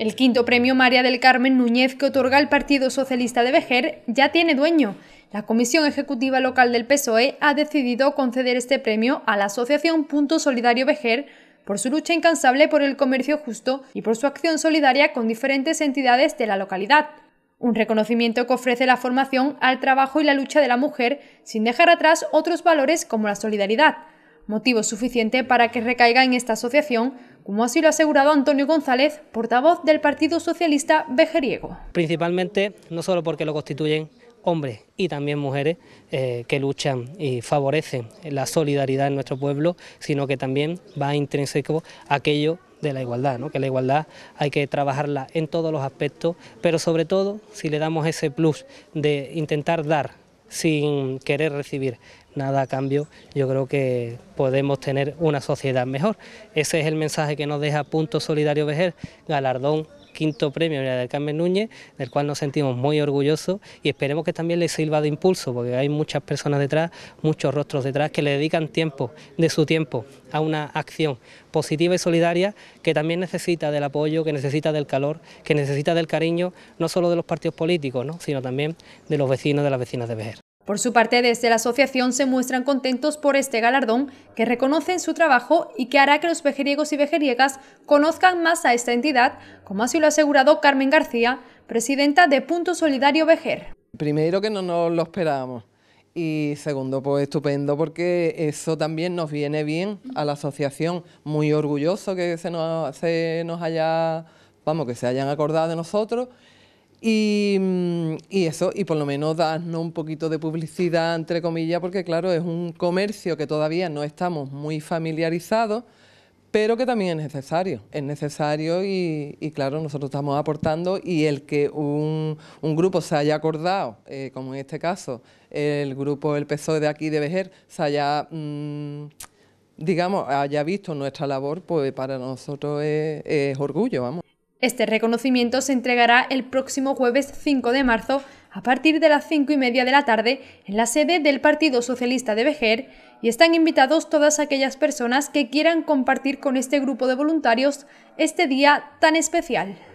El quinto premio María del Carmen Núñez que otorga el Partido Socialista de Vejer ya tiene dueño. La Comisión Ejecutiva Local del PSOE ha decidido conceder este premio a la Asociación Punto Solidario Vejer por su lucha incansable por el comercio justo y por su acción solidaria con diferentes entidades de la localidad. Un reconocimiento que ofrece la formación al trabajo y la lucha de la mujer sin dejar atrás otros valores como la solidaridad, motivo suficiente para que recaiga en esta asociación, como así lo ha asegurado Antonio González, portavoz del Partido Socialista Vejeriego. Principalmente, no solo porque lo constituyen hombres y también mujeres eh, que luchan y favorecen la solidaridad en nuestro pueblo, sino que también va intrínseco aquello de la igualdad, que la igualdad hay que trabajarla en todos los aspectos, pero sobre todo si le damos ese plus de intentar dar sin querer recibir nada a cambio, yo creo que podemos tener una sociedad mejor. Ese es el mensaje que nos deja Punto Solidario Vejer, galardón quinto premio de Carmen Núñez, del cual nos sentimos muy orgullosos y esperemos que también le sirva de impulso, porque hay muchas personas detrás, muchos rostros detrás que le dedican tiempo, de su tiempo, a una acción positiva y solidaria que también necesita del apoyo, que necesita del calor, que necesita del cariño, no solo de los partidos políticos, sino también de los vecinos, de las vecinas de Bejer. Por su parte, desde la asociación se muestran contentos por este galardón, que reconocen su trabajo y que hará que los vejeriegos y vejeriegas conozcan más a esta entidad, como así lo ha asegurado Carmen García, presidenta de Punto Solidario Vejer. Primero que no nos lo esperábamos y segundo pues estupendo porque eso también nos viene bien a la asociación, muy orgulloso que se nos, nos haya, vamos, que se hayan acordado de nosotros Mm, y, eso, y por lo menos darnos un poquito de publicidad, entre comillas, porque claro, es un comercio que todavía no estamos muy familiarizados, pero que también es necesario, es necesario y, claro, nosotros estamos aportando y el que un, grupo se haya acordado, eh, como en este caso, el grupo El PSOE de aquí de Vejer, se haya... Mm, digamos, haya visto nuestra labor, pues para nosotros es orgullo, vamos. Este reconocimiento se entregará el próximo jueves 5 de marzo a partir de las 5 y media de la tarde en la sede del Partido Socialista de Vejer y están invitados todas aquellas personas que quieran compartir con este grupo de voluntarios este día tan especial.